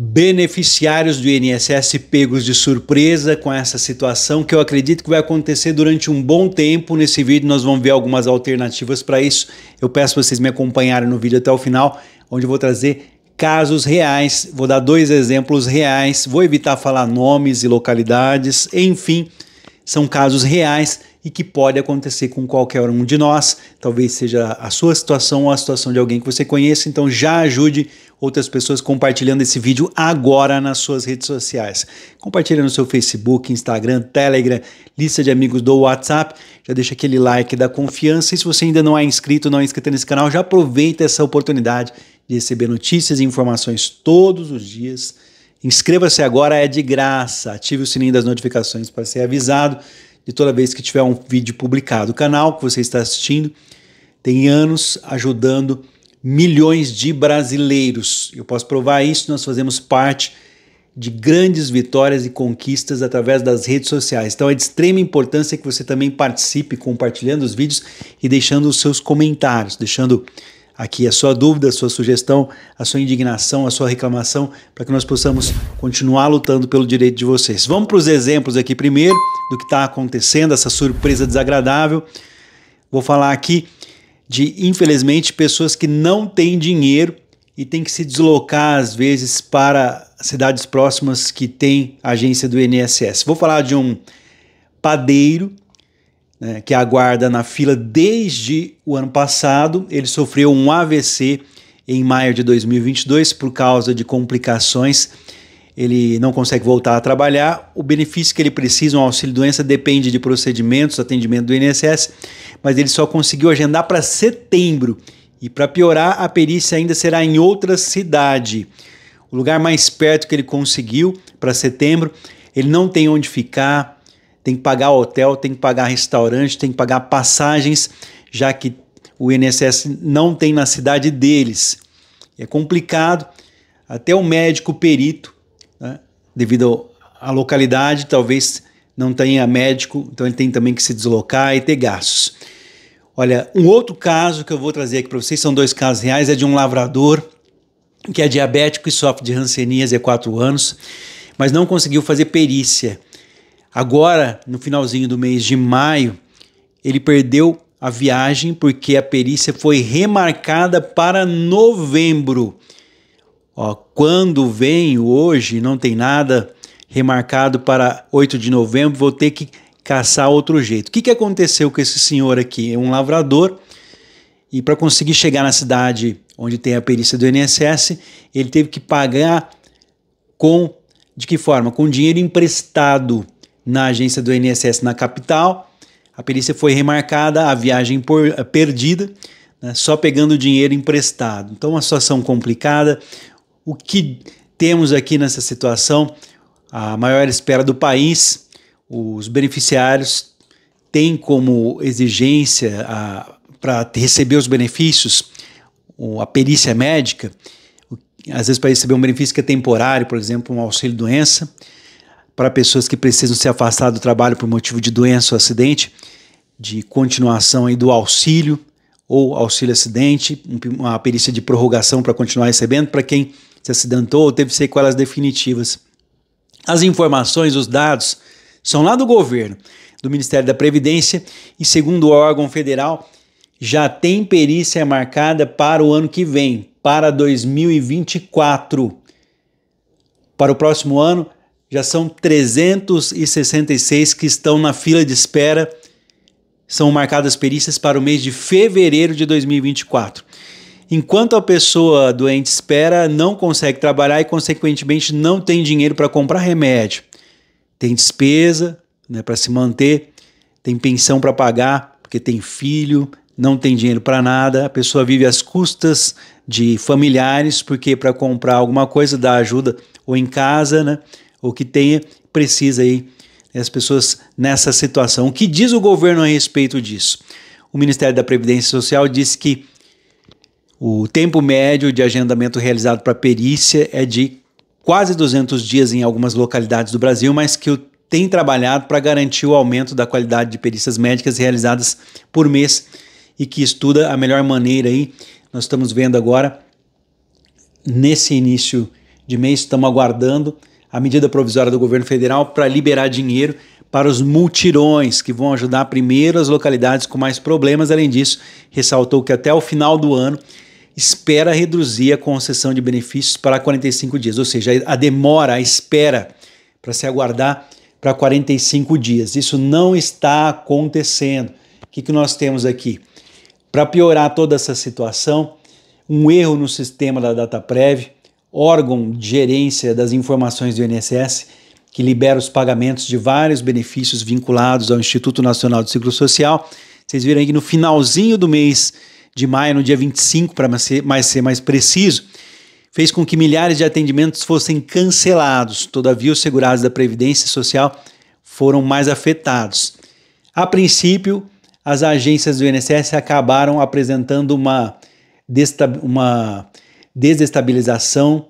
beneficiários do INSS pegos de surpresa com essa situação que eu acredito que vai acontecer durante um bom tempo. Nesse vídeo nós vamos ver algumas alternativas para isso. Eu peço vocês me acompanharem no vídeo até o final, onde eu vou trazer casos reais, vou dar dois exemplos reais, vou evitar falar nomes e localidades, enfim, são casos reais e que pode acontecer com qualquer um de nós. Talvez seja a sua situação ou a situação de alguém que você conheça, então já ajude outras pessoas compartilhando esse vídeo agora nas suas redes sociais. Compartilha no seu Facebook, Instagram, Telegram, lista de amigos do WhatsApp. Já deixa aquele like da confiança. E se você ainda não é inscrito, não é inscrito nesse canal, já aproveita essa oportunidade de receber notícias e informações todos os dias. Inscreva-se agora, é de graça. Ative o sininho das notificações para ser avisado de toda vez que tiver um vídeo publicado. O canal que você está assistindo tem anos ajudando milhões de brasileiros. Eu posso provar isso, nós fazemos parte de grandes vitórias e conquistas através das redes sociais. Então é de extrema importância que você também participe compartilhando os vídeos e deixando os seus comentários, deixando aqui a sua dúvida, a sua sugestão, a sua indignação, a sua reclamação, para que nós possamos continuar lutando pelo direito de vocês. Vamos para os exemplos aqui primeiro do que está acontecendo, essa surpresa desagradável. Vou falar aqui de, infelizmente, pessoas que não têm dinheiro e têm que se deslocar, às vezes, para cidades próximas que têm agência do INSS. Vou falar de um padeiro né, que aguarda na fila desde o ano passado. Ele sofreu um AVC em maio de 2022 por causa de complicações ele não consegue voltar a trabalhar, o benefício que ele precisa, um auxílio-doença, depende de procedimentos, atendimento do INSS, mas ele só conseguiu agendar para setembro. E para piorar, a perícia ainda será em outra cidade. O lugar mais perto que ele conseguiu para setembro, ele não tem onde ficar, tem que pagar hotel, tem que pagar restaurante, tem que pagar passagens, já que o INSS não tem na cidade deles. É complicado. Até o médico perito né? devido à localidade, talvez não tenha médico, então ele tem também que se deslocar e ter gastos. Olha, um outro caso que eu vou trazer aqui para vocês, são dois casos reais, é de um lavrador que é diabético e sofre de hanseníase há é quatro anos, mas não conseguiu fazer perícia. Agora, no finalzinho do mês de maio, ele perdeu a viagem porque a perícia foi remarcada para novembro. Ó, quando venho hoje, não tem nada remarcado para 8 de novembro, vou ter que caçar outro jeito. O que, que aconteceu com esse senhor aqui? É um lavrador e para conseguir chegar na cidade onde tem a perícia do INSS, ele teve que pagar com de que forma? Com dinheiro emprestado na agência do INSS na capital. A perícia foi remarcada, a viagem por, eh, perdida, né, só pegando dinheiro emprestado. Então, uma situação complicada o que temos aqui nessa situação, a maior espera do país, os beneficiários têm como exigência para receber os benefícios a perícia médica, às vezes para receber um benefício que é temporário, por exemplo, um auxílio-doença, para pessoas que precisam se afastar do trabalho por motivo de doença ou acidente, de continuação aí do auxílio ou auxílio-acidente, uma perícia de prorrogação para continuar recebendo, para quem se acidentou ou teve sequelas definitivas. As informações, os dados, são lá do governo, do Ministério da Previdência, e segundo o órgão federal, já tem perícia marcada para o ano que vem, para 2024. Para o próximo ano, já são 366 que estão na fila de espera. São marcadas perícias para o mês de fevereiro de 2024 enquanto a pessoa doente espera, não consegue trabalhar e, consequentemente, não tem dinheiro para comprar remédio. Tem despesa né, para se manter, tem pensão para pagar, porque tem filho, não tem dinheiro para nada, a pessoa vive às custas de familiares, porque para comprar alguma coisa dá ajuda ou em casa, né? Ou que tenha, precisa aí né, as pessoas nessa situação. O que diz o governo a respeito disso? O Ministério da Previdência Social disse que o tempo médio de agendamento realizado para perícia é de quase 200 dias em algumas localidades do Brasil, mas que tem trabalhado para garantir o aumento da qualidade de perícias médicas realizadas por mês e que estuda a melhor maneira aí. Nós estamos vendo agora, nesse início de mês, estamos aguardando a medida provisória do governo federal para liberar dinheiro para os multirões, que vão ajudar primeiro as localidades com mais problemas. Além disso, ressaltou que até o final do ano espera reduzir a concessão de benefícios para 45 dias, ou seja, a demora, a espera para se aguardar para 45 dias. Isso não está acontecendo. O que, que nós temos aqui? Para piorar toda essa situação, um erro no sistema da DataPrev, órgão de gerência das informações do INSS, que libera os pagamentos de vários benefícios vinculados ao Instituto Nacional do Seguro Social. Vocês viram aí que no finalzinho do mês de maio, no dia 25, para ser mais, ser mais preciso, fez com que milhares de atendimentos fossem cancelados. Todavia, os segurados da Previdência Social foram mais afetados. A princípio, as agências do INSS acabaram apresentando uma, uma desestabilização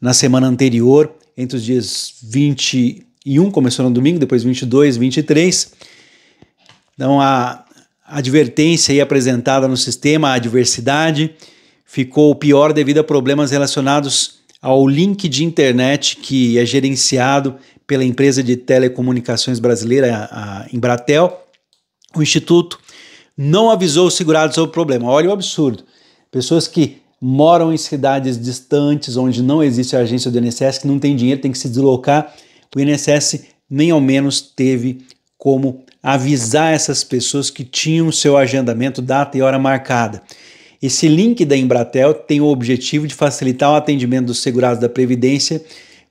na semana anterior, entre os dias 21, começou no domingo, depois 22, 23. Então, a, advertência aí apresentada no sistema à diversidade ficou pior devido a problemas relacionados ao link de internet que é gerenciado pela empresa de telecomunicações brasileira, a Embratel. O Instituto não avisou os segurados sobre o problema. Olha o absurdo. Pessoas que moram em cidades distantes, onde não existe a agência do INSS, que não tem dinheiro, tem que se deslocar. O INSS nem ao menos teve como avisar essas pessoas que tinham seu agendamento, data e hora marcada. Esse link da Embratel tem o objetivo de facilitar o atendimento dos segurados da Previdência,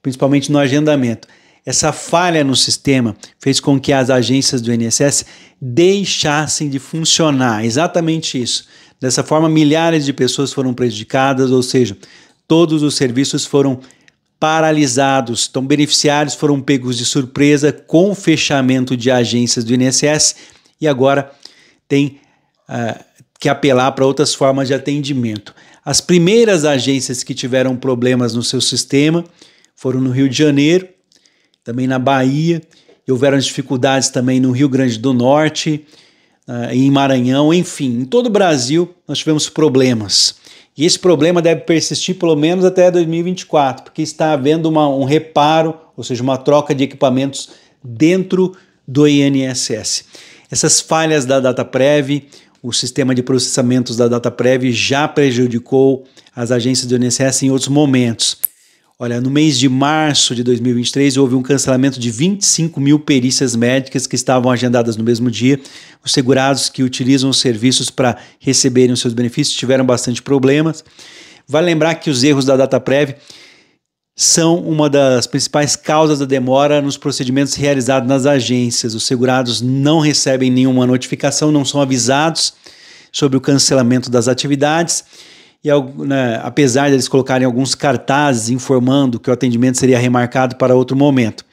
principalmente no agendamento. Essa falha no sistema fez com que as agências do INSS deixassem de funcionar. Exatamente isso. Dessa forma, milhares de pessoas foram prejudicadas, ou seja, todos os serviços foram prejudicados paralisados. Então, beneficiários foram pegos de surpresa com o fechamento de agências do INSS e agora tem uh, que apelar para outras formas de atendimento. As primeiras agências que tiveram problemas no seu sistema foram no Rio de Janeiro, também na Bahia, e houveram dificuldades também no Rio Grande do Norte, uh, em Maranhão, enfim, em todo o Brasil nós tivemos problemas. E esse problema deve persistir pelo menos até 2024, porque está havendo uma, um reparo, ou seja, uma troca de equipamentos dentro do INSS. Essas falhas da DataPrev, o sistema de processamentos da DataPrev já prejudicou as agências do INSS em outros momentos. Olha, no mês de março de 2023 houve um cancelamento de 25 mil perícias médicas que estavam agendadas no mesmo dia. Os segurados que utilizam os serviços para receberem os seus benefícios tiveram bastante problemas. Vale lembrar que os erros da data prévia são uma das principais causas da demora nos procedimentos realizados nas agências. Os segurados não recebem nenhuma notificação, não são avisados sobre o cancelamento das atividades e né, apesar deles colocarem alguns cartazes informando que o atendimento seria remarcado para outro momento.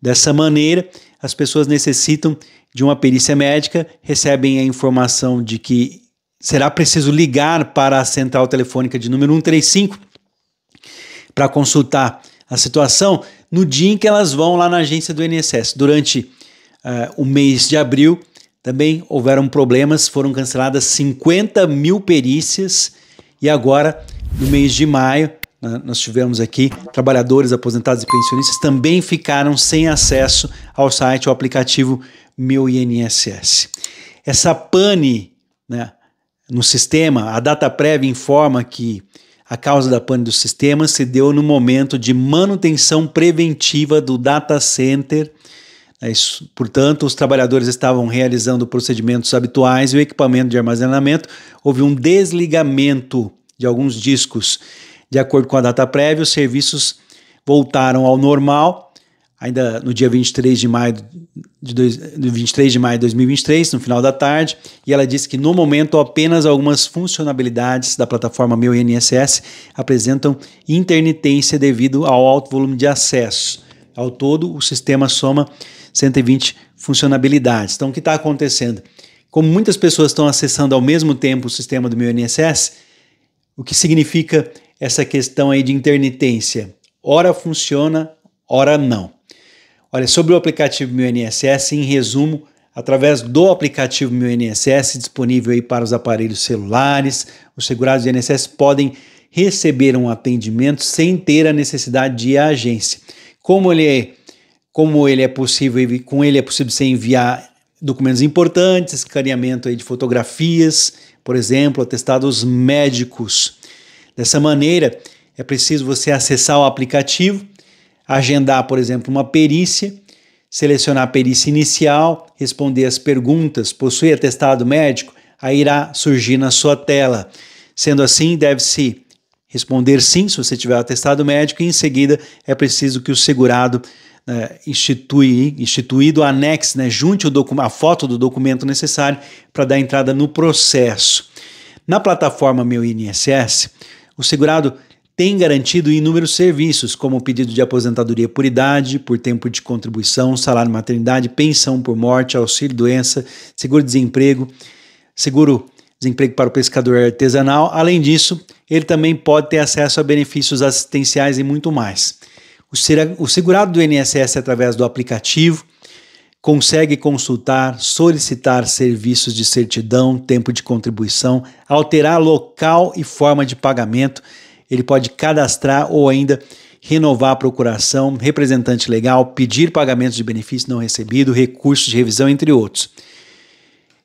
Dessa maneira, as pessoas necessitam de uma perícia médica, recebem a informação de que será preciso ligar para a central telefônica de número 135 para consultar a situação no dia em que elas vão lá na agência do INSS. Durante uh, o mês de abril também houveram problemas, foram canceladas 50 mil perícias e agora, no mês de maio, nós tivemos aqui trabalhadores aposentados e pensionistas também ficaram sem acesso ao site, ao aplicativo Meu INSS. Essa pane né, no sistema, a data prévia informa que a causa da pane do sistema se deu no momento de manutenção preventiva do data center é Portanto, os trabalhadores estavam realizando procedimentos habituais e o equipamento de armazenamento houve um desligamento de alguns discos. De acordo com a data prévia, os serviços voltaram ao normal ainda no dia 23 de maio de, dois, 23 de maio de 2023, no final da tarde, e ela disse que no momento apenas algumas funcionalidades da plataforma Meu INSS apresentam intermitência devido ao alto volume de acesso. Ao todo, o sistema soma 120 funcionabilidades. Então, o que está acontecendo? Como muitas pessoas estão acessando ao mesmo tempo o sistema do meu INSS, o que significa essa questão aí de intermitência? Ora funciona, ora não. Olha, sobre o aplicativo Meu INSS, em resumo, através do aplicativo Meu INSS, disponível aí para os aparelhos celulares, os segurados do INSS podem receber um atendimento sem ter a necessidade de ir à agência. Como ele é, como ele é possível, com ele é possível você enviar documentos importantes, escaneamento aí de fotografias, por exemplo, atestados médicos. Dessa maneira, é preciso você acessar o aplicativo, agendar, por exemplo, uma perícia, selecionar a perícia inicial, responder as perguntas, possui atestado médico, aí irá surgir na sua tela. Sendo assim, deve-se responder sim se você tiver atestado médico e em seguida é preciso que o segurado né, institui, instituído anexe, né, junte a foto do documento necessário para dar entrada no processo. Na plataforma Meu INSS, o segurado tem garantido inúmeros serviços, como pedido de aposentadoria por idade, por tempo de contribuição, salário maternidade, pensão por morte, auxílio doença, seguro desemprego, seguro desemprego para o pescador artesanal. Além disso, ele também pode ter acesso a benefícios assistenciais e muito mais. O segurado do INSS, através do aplicativo, consegue consultar, solicitar serviços de certidão, tempo de contribuição, alterar local e forma de pagamento. Ele pode cadastrar ou ainda renovar a procuração, representante legal, pedir pagamentos de benefício não recebido, recursos de revisão, entre outros.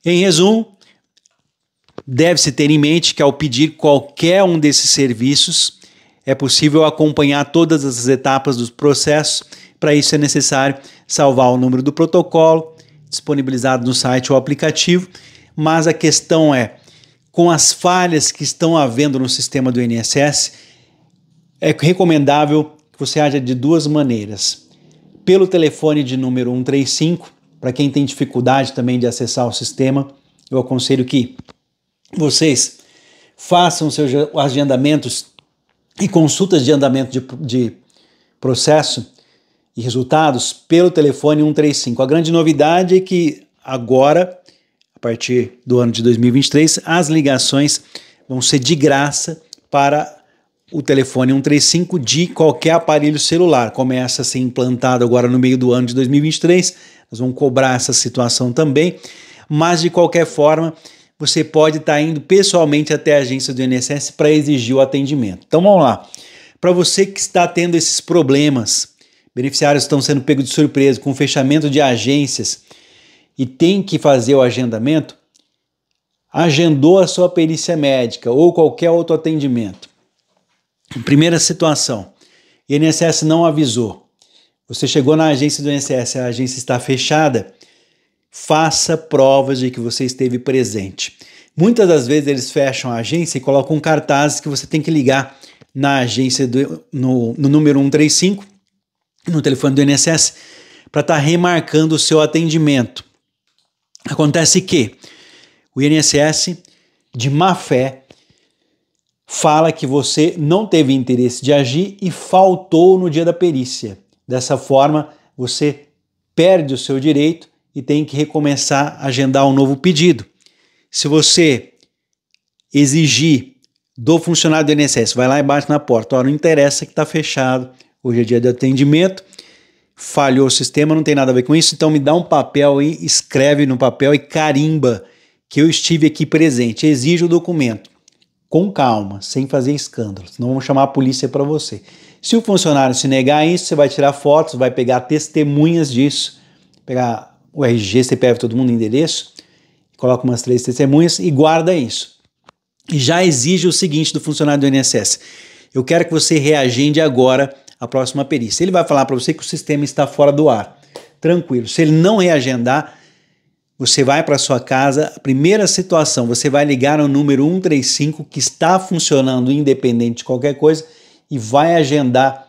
Em resumo, Deve-se ter em mente que ao pedir qualquer um desses serviços, é possível acompanhar todas as etapas dos processos. Para isso é necessário salvar o número do protocolo disponibilizado no site ou aplicativo, mas a questão é, com as falhas que estão havendo no sistema do INSS, é recomendável que você haja de duas maneiras. Pelo telefone de número 135, para quem tem dificuldade também de acessar o sistema, eu aconselho que vocês façam seus agendamentos e consultas de andamento de, de processo e resultados pelo telefone 135. A grande novidade é que agora, a partir do ano de 2023, as ligações vão ser de graça para o telefone 135 de qualquer aparelho celular. Começa a ser implantado agora no meio do ano de 2023. Nós vamos cobrar essa situação também, mas de qualquer forma, você pode estar tá indo pessoalmente até a agência do INSS para exigir o atendimento. Então vamos lá. Para você que está tendo esses problemas, beneficiários estão sendo pegos de surpresa com o fechamento de agências e tem que fazer o agendamento, agendou a sua perícia médica ou qualquer outro atendimento. Primeira situação, INSS não avisou. Você chegou na agência do INSS, a agência está fechada, faça provas de que você esteve presente. Muitas das vezes eles fecham a agência e colocam cartazes que você tem que ligar na agência do, no, no número 135, no telefone do INSS, para estar tá remarcando o seu atendimento. Acontece que o INSS, de má fé, fala que você não teve interesse de agir e faltou no dia da perícia. Dessa forma, você perde o seu direito e tem que recomeçar a agendar um novo pedido. Se você exigir do funcionário do INSS, vai lá e bate na porta, ó, não interessa que está fechado, hoje é dia de atendimento, falhou o sistema, não tem nada a ver com isso, então me dá um papel e escreve no papel e carimba que eu estive aqui presente, exige o documento, com calma, sem fazer escândalo. não vamos chamar a polícia para você. Se o funcionário se negar a isso, você vai tirar fotos, vai pegar testemunhas disso, pegar o RG, CPF, todo mundo, endereço, coloca umas três testemunhas e guarda isso. E já exige o seguinte do funcionário do INSS: eu quero que você reagende agora a próxima perícia. Ele vai falar para você que o sistema está fora do ar. Tranquilo. Se ele não reagendar, você vai para sua casa. A primeira situação, você vai ligar no número 135 que está funcionando independente de qualquer coisa e vai agendar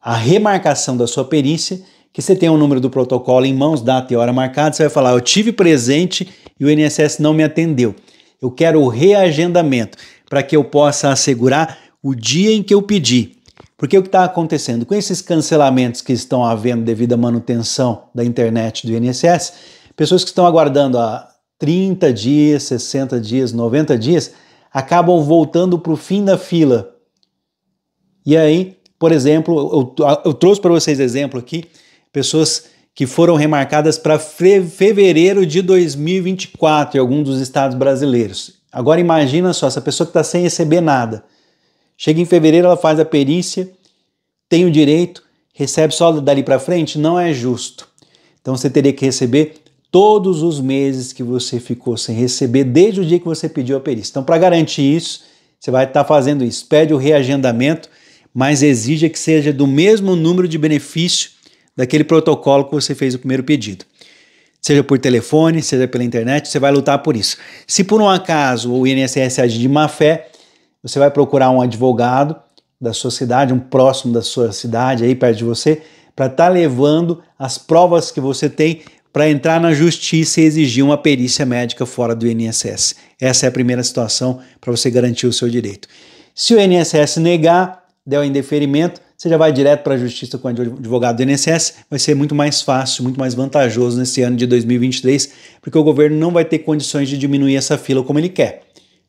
a remarcação da sua perícia que você tenha o um número do protocolo em mãos, data e hora marcada, você vai falar: Eu tive presente e o INSS não me atendeu. Eu quero o reagendamento para que eu possa assegurar o dia em que eu pedi. Porque o que está acontecendo? Com esses cancelamentos que estão havendo devido à manutenção da internet do INSS, pessoas que estão aguardando há 30 dias, 60 dias, 90 dias, acabam voltando para o fim da fila. E aí, por exemplo, eu, eu trouxe para vocês exemplo aqui pessoas que foram remarcadas para fevereiro de 2024 em algum dos estados brasileiros. Agora imagina só, essa pessoa que está sem receber nada. Chega em fevereiro, ela faz a perícia, tem o direito, recebe só dali para frente? Não é justo. Então você teria que receber todos os meses que você ficou sem receber, desde o dia que você pediu a perícia. Então, para garantir isso, você vai estar tá fazendo isso. Pede o reagendamento, mas exija que seja do mesmo número de benefício daquele protocolo que você fez o primeiro pedido. Seja por telefone, seja pela internet, você vai lutar por isso. Se por um acaso o INSS agir de má fé, você vai procurar um advogado da sua cidade, um próximo da sua cidade, aí perto de você, para estar tá levando as provas que você tem para entrar na justiça e exigir uma perícia médica fora do INSS. Essa é a primeira situação para você garantir o seu direito. Se o INSS negar, der o indeferimento, você já vai direto para a justiça com o advogado do INSS, vai ser muito mais fácil, muito mais vantajoso nesse ano de 2023, porque o governo não vai ter condições de diminuir essa fila como ele quer.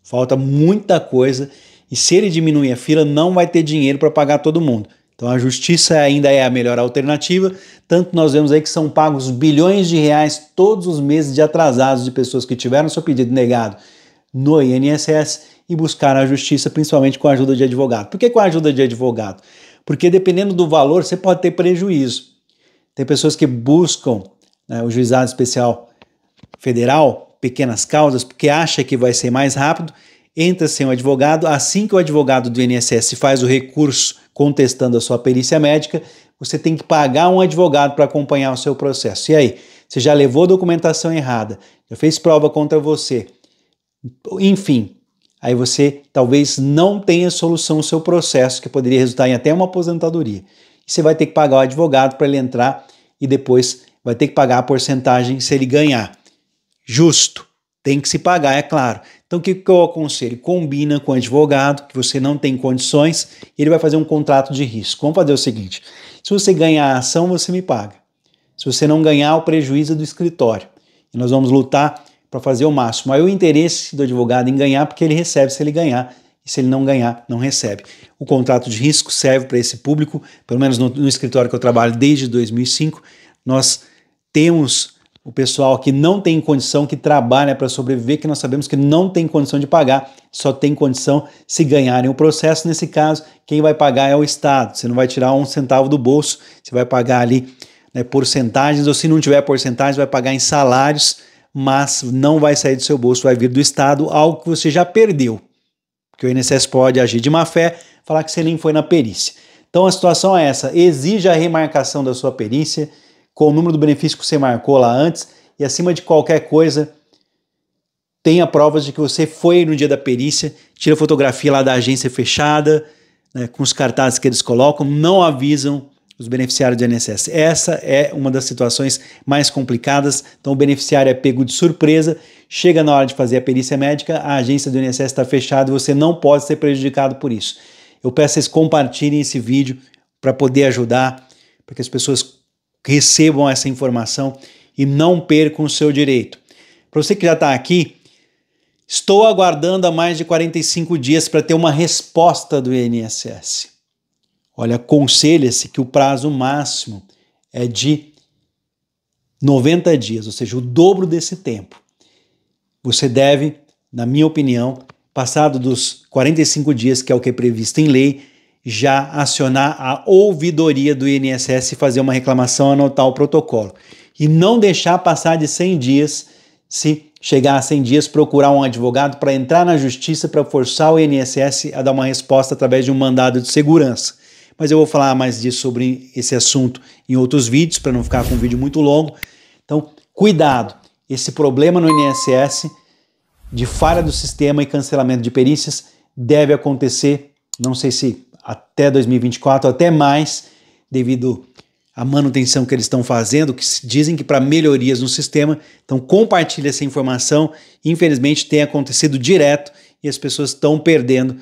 Falta muita coisa e se ele diminuir a fila, não vai ter dinheiro para pagar todo mundo. Então a justiça ainda é a melhor alternativa, tanto nós vemos aí que são pagos bilhões de reais todos os meses de atrasados de pessoas que tiveram seu pedido negado no INSS e buscar a justiça, principalmente com a ajuda de advogado. Por que com a ajuda de advogado? Porque dependendo do valor, você pode ter prejuízo. Tem pessoas que buscam né, o juizado especial federal, pequenas causas, porque acha que vai ser mais rápido, entra sem um advogado. Assim que o advogado do INSS faz o recurso contestando a sua perícia médica, você tem que pagar um advogado para acompanhar o seu processo. E aí? Você já levou documentação errada, já fez prova contra você. Enfim, aí você talvez não tenha solução no seu processo, que poderia resultar em até uma aposentadoria. você vai ter que pagar o advogado para ele entrar e depois vai ter que pagar a porcentagem se ele ganhar. Justo, tem que se pagar, é claro. Então o que, eu aconselho? Combina com o advogado que você não tem condições, ele vai fazer um contrato de risco. Vamos fazer o seguinte: se você ganhar a ação, você me paga. Se você não ganhar, o prejuízo é do escritório. E nós vamos lutar para fazer o máximo. Aí o interesse do advogado em ganhar, porque ele recebe se ele ganhar, e se ele não ganhar, não recebe. O contrato de risco serve para esse público, pelo menos no, no, escritório que eu trabalho desde 2005, nós temos o pessoal que não tem condição, que trabalha para sobreviver, que nós sabemos que não tem condição de pagar, só tem condição se ganharem o processo. Nesse caso, quem vai pagar é o Estado. Você não vai tirar um centavo do bolso, você vai pagar ali né, porcentagens, ou se não tiver porcentagens, vai pagar em salários mas não vai sair do seu bolso, vai vir do Estado algo que você já perdeu. Porque o INSS pode agir de má fé, falar que você nem foi na perícia. Então a situação é essa: exija a remarcação da sua perícia com o número do benefício que você marcou lá antes e acima de qualquer coisa, tenha provas de que você foi no dia da perícia, tira fotografia lá da agência fechada, né, com os cartazes que eles colocam, não avisam os beneficiários do INSS. Essa é uma das situações mais complicadas. Então, o beneficiário é pego de surpresa, chega na hora de fazer a perícia médica, a agência do INSS está fechada e você não pode ser prejudicado por isso. Eu peço que vocês compartilhem esse vídeo para poder ajudar, para que as pessoas recebam essa informação e não percam o seu direito. Para você que já está aqui, estou aguardando há mais de 45 dias para ter uma resposta do INSS. Olha, aconselha-se que o prazo máximo é de 90 dias, ou seja, o dobro desse tempo. Você deve, na minha opinião, passado dos 45 dias, que é o que é previsto em lei, já acionar a ouvidoria do INSS e fazer uma reclamação, anotar o protocolo. E não deixar passar de 100 dias, se chegar a 100 dias, procurar um advogado para entrar na justiça para forçar o INSS a dar uma resposta através de um mandado de segurança mas eu vou falar mais disso sobre esse assunto em outros vídeos, para não ficar com um vídeo muito longo. Então, cuidado! Esse problema no INSS de falha do sistema e cancelamento de perícias deve acontecer, não sei se até 2024, até mais, devido à manutenção que eles estão fazendo, que dizem que para melhorias no sistema. Então, compartilhe essa informação. Infelizmente, tem acontecido direto e as pessoas estão perdendo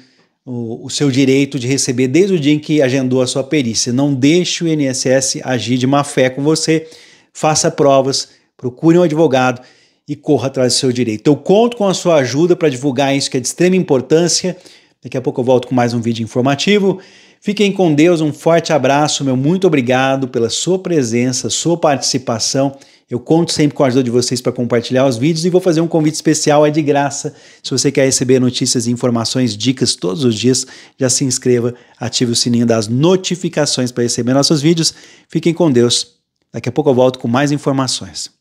o, o, seu direito de receber desde o dia em que agendou a sua perícia. Não deixe o INSS agir de má fé com você. Faça provas, procure um advogado e corra atrás do seu direito. Eu conto com a sua ajuda para divulgar isso que é de extrema importância. Daqui a pouco eu volto com mais um vídeo informativo. Fiquem com Deus, um forte abraço, meu muito obrigado pela sua presença, sua participação eu conto sempre com a ajuda de vocês para compartilhar os vídeos e vou fazer um convite especial, é de graça. Se você quer receber notícias, informações, dicas todos os dias, já se inscreva, ative o sininho das notificações para receber nossos vídeos. Fiquem com Deus. Daqui a pouco eu volto com mais informações.